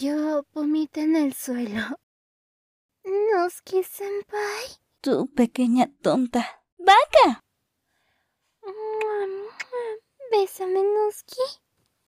Yo vomito en el suelo. Noski senpai. Tu pequeña tonta. ¡Vaca! Bésame, Nosqui.